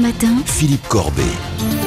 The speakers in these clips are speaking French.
Matin, Philippe Corbet.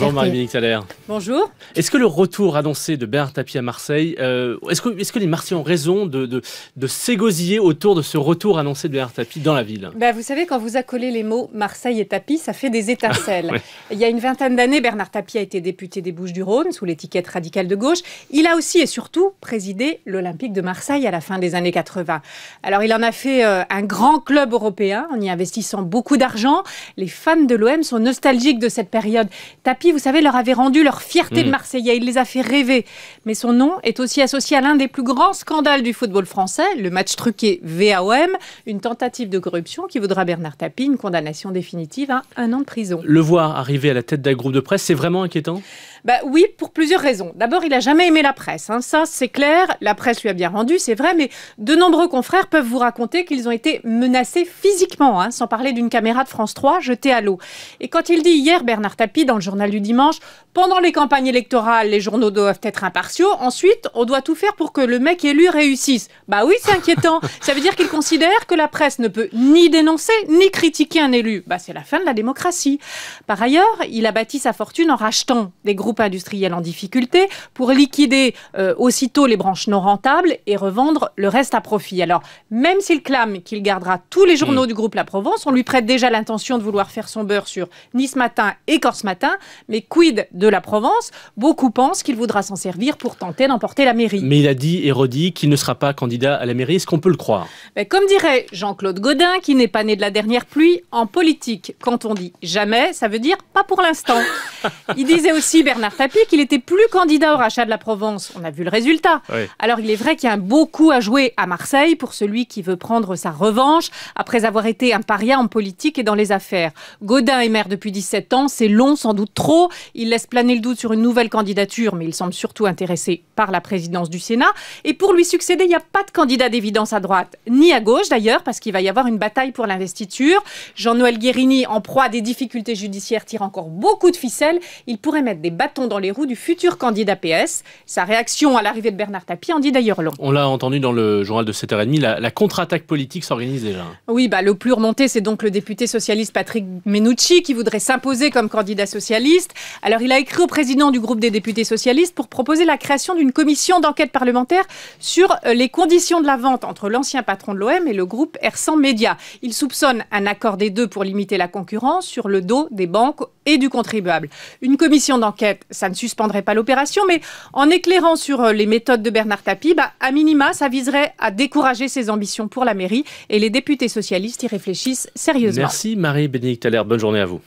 Bonjour marie minique Salaire. Bonjour. Est-ce que le retour annoncé de Bernard Tapie à Marseille, euh, est-ce que, les Marseillais ont raison de, de, de s'égosiller autour de ce retour annoncé de Bernard Tapie dans la ville ben, Vous savez, quand vous accolez les mots Marseille et Tapie, ça fait des étincelles. Il y a une vingtaine d'années, Bernard Tapie a été député des Bouches-du-Rhône sous l'étiquette radicale de gauche. Il a aussi et surtout présidé l'Olympique de Marseille à la fin des années 80. Alors il en a fait euh, un grand club européen en y investissant beaucoup d'argent. Les fans de l'OM sont nostalgiques de cette période. Tapie vous savez, leur avait rendu leur fierté de mm. Marseillais. Il les a fait rêver. Mais son nom est aussi associé à l'un des plus grands scandales du football français, le match truqué VAOM, une tentative de corruption qui vaudra Bernard Tapie une condamnation définitive à un an de prison. Le voir arriver à la tête d'un groupe de presse, c'est vraiment inquiétant bah Oui, pour plusieurs raisons. D'abord, il n'a jamais aimé la presse. Hein. Ça, c'est clair. La presse lui a bien rendu, c'est vrai. Mais de nombreux confrères peuvent vous raconter qu'ils ont été menacés physiquement, hein, sans parler d'une caméra de France 3 jetée à l'eau. Et quand il dit hier, Bernard Tapie, dans le journal du dimanche. Pendant les campagnes électorales, les journaux doivent être impartiaux. Ensuite, on doit tout faire pour que le mec élu réussisse. Bah oui, c'est inquiétant. Ça veut dire qu'il considère que la presse ne peut ni dénoncer ni critiquer un élu. Bah c'est la fin de la démocratie. Par ailleurs, il a bâti sa fortune en rachetant des groupes industriels en difficulté pour liquider euh, aussitôt les branches non rentables et revendre le reste à profit. Alors, même s'il clame qu'il gardera tous les journaux mm. du groupe La Provence, on lui prête déjà l'intention de vouloir faire son beurre sur Nice Matin et Corse Matin, mais quid de la Provence Beaucoup pensent qu'il voudra s'en servir pour tenter d'emporter la mairie. Mais il a dit et redit qu'il ne sera pas candidat à la mairie. Est-ce qu'on peut le croire mais Comme dirait Jean-Claude Godin, qui n'est pas né de la dernière pluie, en politique, quand on dit jamais, ça veut dire pas pour l'instant. il disait aussi Bernard Tapie qu'il était plus candidat au rachat de la Provence. On a vu le résultat. Alors il est vrai qu'il y a un beau coup à jouer à Marseille pour celui qui veut prendre sa revanche après avoir été un paria en politique et dans les affaires. Godin est maire depuis 17 ans, c'est long, sans doute trop il laisse planer le doute sur une nouvelle candidature, mais il semble surtout intéressé par la présidence du Sénat. Et pour lui succéder, il n'y a pas de candidat d'évidence à droite, ni à gauche d'ailleurs, parce qu'il va y avoir une bataille pour l'investiture. Jean-Noël Guérini, en proie à des difficultés judiciaires, tire encore beaucoup de ficelles. Il pourrait mettre des bâtons dans les roues du futur candidat PS. Sa réaction à l'arrivée de Bernard Tapie en dit d'ailleurs long. On l'a entendu dans le journal de 7h30, la, la contre-attaque politique s'organise déjà. Oui, bah, le plus remonté, c'est donc le député socialiste Patrick Menucci qui voudrait s'imposer comme candidat socialiste. Alors il a écrit au président du groupe des députés socialistes pour proposer la création d'une commission d'enquête parlementaire sur euh, les conditions de la vente entre l'ancien patron de l'OM et le groupe R100 Média. Il soupçonne un accord des deux pour limiter la concurrence sur le dos des banques et du contribuable. Une commission d'enquête, ça ne suspendrait pas l'opération, mais en éclairant sur euh, les méthodes de Bernard Tapie, bah, à minima, ça viserait à décourager ses ambitions pour la mairie et les députés socialistes y réfléchissent sérieusement. Merci Marie-Bénédicte Allaire, bonne journée à vous.